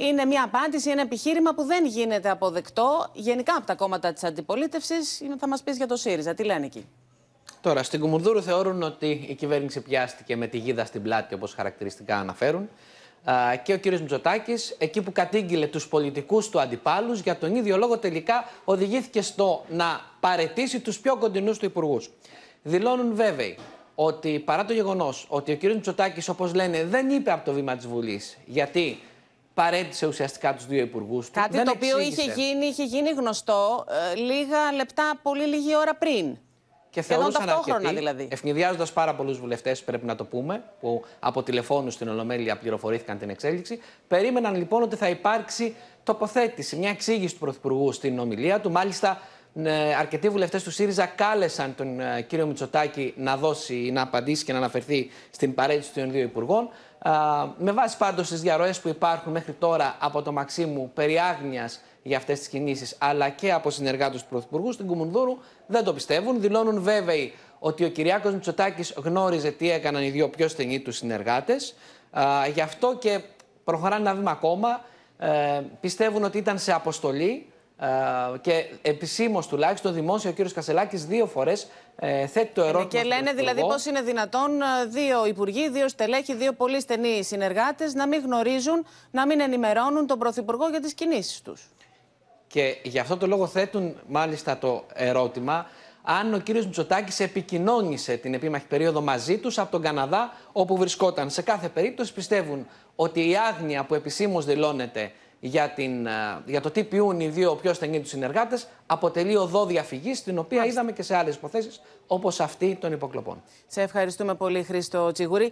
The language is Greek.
είναι μια απάντηση, ένα επιχείρημα που δεν γίνεται αποδεκτό γενικά από τα κόμματα της αντιπολίτευσης. Θα μας πεις για το ΣΥΡΙΖΑ, τι λένε εκεί. Τώρα, στην Κουμουρδούρου θεωρούν ότι η κυβέρνηση πιάστηκε με τη γίδα στην πλάτη, όπως χαρακτηριστικά αναφέρουν. Και ο κ. Μητσοτάκης, εκεί που κατήγγειλε τους πολιτικούς του αντιπάλους, για τον ίδιο λόγο τελικά οδηγήθηκε στο να παρετήσει τους πιο κοντινούς του υπουργούς. Δηλώνουν βέβαιοι ότι παρά το γεγονός ότι ο κ. Μητσοτάκης, όπως λένε, δεν είπε από το βήμα της Βουλής, γιατί παρέτησε ουσιαστικά τους δύο υπουργούς του. Κάτι δεν το οποίο είχε γίνει, είχε γίνει γνωστό ε, λίγα λεπτά, πολύ λίγη ώρα πριν. Και θεωρούσαν αρκετοί, δηλαδή. ευνηδιάζοντας πάρα πολλούς βουλευτές, πρέπει να το πούμε, που από τηλεφώνου στην Ολομέλεια πληροφορήθηκαν την εξέλιξη, περίμεναν λοιπόν ότι θα υπάρξει τοποθέτηση, μια εξήγηση του Πρωθυπουργού στην ομιλία του. Μάλιστα, ε, αρκετοί βουλευτές του ΣΥΡΙΖΑ κάλεσαν τον ε, κύριο Μητσοτάκη να δώσει, να απαντήσει και να αναφερθεί στην παρέτηση των δύο υπουργών με βάση πάντως τις διαρροές που υπάρχουν μέχρι τώρα από το Μαξίμου περί για αυτές τις κινήσεις, αλλά και από συνεργάτε του Πρωθυπουργού στην Κουμουνδούρου, δεν το πιστεύουν. Δηλώνουν βέβαιοι ότι ο Κυριάκος Μητσοτάκης γνώριζε τι έκαναν οι δύο πιο στενοί τους συνεργάτες. Γι' αυτό και προχωράνε ένα βήμα ακόμα. Ε, πιστεύουν ότι ήταν σε αποστολή ε, και επισήμως τουλάχιστον δημόσιο ο κύριος Κασελάκης δύο φορές ε, θέτει το ε, ναι, ερώτημα. Και λένε δηλαδή πώς είναι δυνατόν δύο υπουργοί, δύο στελέχοι, δύο πολύ στενοί συνεργάτες να μην γνωρίζουν, να μην ενημερώνουν τον Πρωθυπουργό για τις κινήσεις τους. Και γι' αυτό το λόγο θέτουν μάλιστα το ερώτημα αν ο κύριος Μητσοτάκης επικοινώνησε την επίμαχη περίοδο μαζί τους από τον Καναδά όπου βρισκόταν. Σε κάθε περίπτωση πιστεύουν ότι η άγνοια που επισήμως δηλώνεται για, την, ε, για το τι ποιούν οι δύο πιο στενοί τους συνεργάτες αποτελεί οδό διαφυγής, την οποία είδαμε και σε άλλες υποθέσεις, όπως αυτή των υποκλοπών. Σε ευχαριστούμε πολύ, Χρήστο Τσιγουρή.